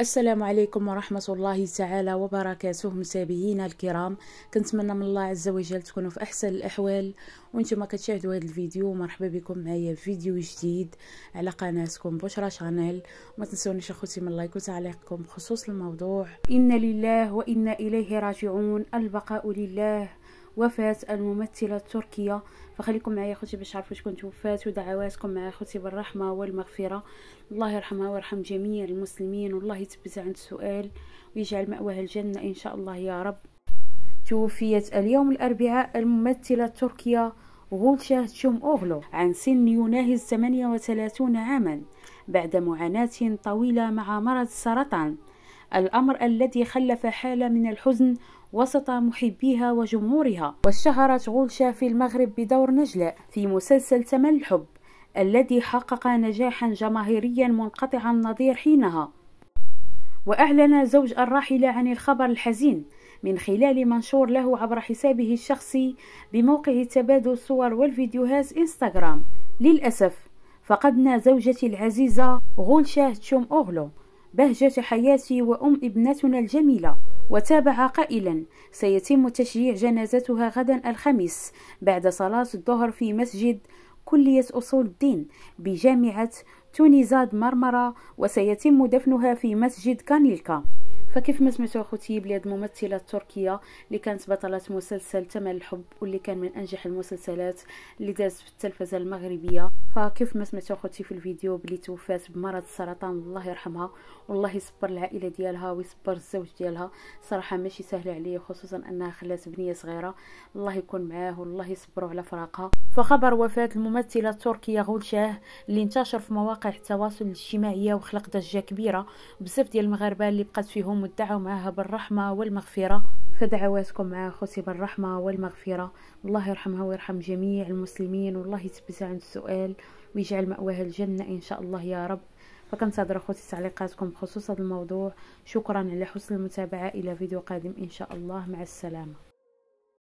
السلام عليكم ورحمة الله تعالى وبركاته متابعينا الكرام كنتمنى من الله عز وجل تكونوا في أحسن الأحوال وانتم كتشاهدوا هذا الفيديو مرحبا بكم معايا في فيديو جديد على قناتكم بشرى شانيل وما تنسونيش اخوتي من لايك وتعليقكم بخصوص الموضوع إن لله وإنا إليه راجعون البقاء لله وفاة الممثلة التركية فخليكم معايا خوتي باش تعرفوا شكون توفات ودعواتكم مع خوتي بالرحمة والمغفرة الله يرحمها ويرحم جميع المسلمين والله يثبت عند السؤال ويجعل مأواها الجنة إن شاء الله يا رب توفيت اليوم الأربعاء الممثلة التركية غولشاه تشوم أوغلو عن سن يناهز 38 عاما بعد معاناة طويلة مع مرض السرطان الأمر الذي خلف حالة من الحزن وسط محبيها وجمهورها واشتهرت غولشا في المغرب بدور نجلاء في مسلسل تمل الحب الذي حقق نجاحا جماهيريا منقطع النظير حينها وأعلن زوج الراحلة عن الخبر الحزين من خلال منشور له عبر حسابه الشخصي بموقع تبادل الصور والفيديوهات انستغرام للأسف فقدنا زوجتي العزيزة غولشاه تشوم أوغلو بهجة حياتي وأم ابنتنا الجميلة وتابع قائلا سيتم تشييع جنازتها غدا الخميس بعد صلاة الظهر في مسجد كلية أصول الدين بجامعة تونيزاد مرمرة وسيتم دفنها في مسجد كانيلكا فكيف ما سمعتوا اخوتي بلي الممثله التركيه اللي كانت بطله مسلسل تمل الحب واللي كان من انجح المسلسلات اللي دازت في التلفزه المغربيه فكيف ما سمعتوا اخوتي في الفيديو بلي توفات بمرض السرطان الله يرحمها والله يصبر العائله ديالها ويصبر الزوج ديالها صراحه ماشي سهله عليه خصوصا انها خلات بنيه صغيره الله يكون معاه والله يصبروا على فراقها فخبر وفاه الممثله التركيه غولشاه اللي انتشر في مواقع التواصل الاجتماعي وخلق ضجه كبيره بزاف ديال المغاربه اللي بقات فيهم ودعوا معها بالرحمة والمغفرة فدعواتكم مع خوتي بالرحمة والمغفرة الله يرحمها ويرحم جميع المسلمين والله يتبزع عند السؤال ويجعل مأواها الجنة إن شاء الله يا رب فكنتظر أخوتي تعليقاتكم بخصوص هذا الموضوع شكرا على حسن المتابعة إلى فيديو قادم إن شاء الله مع السلامة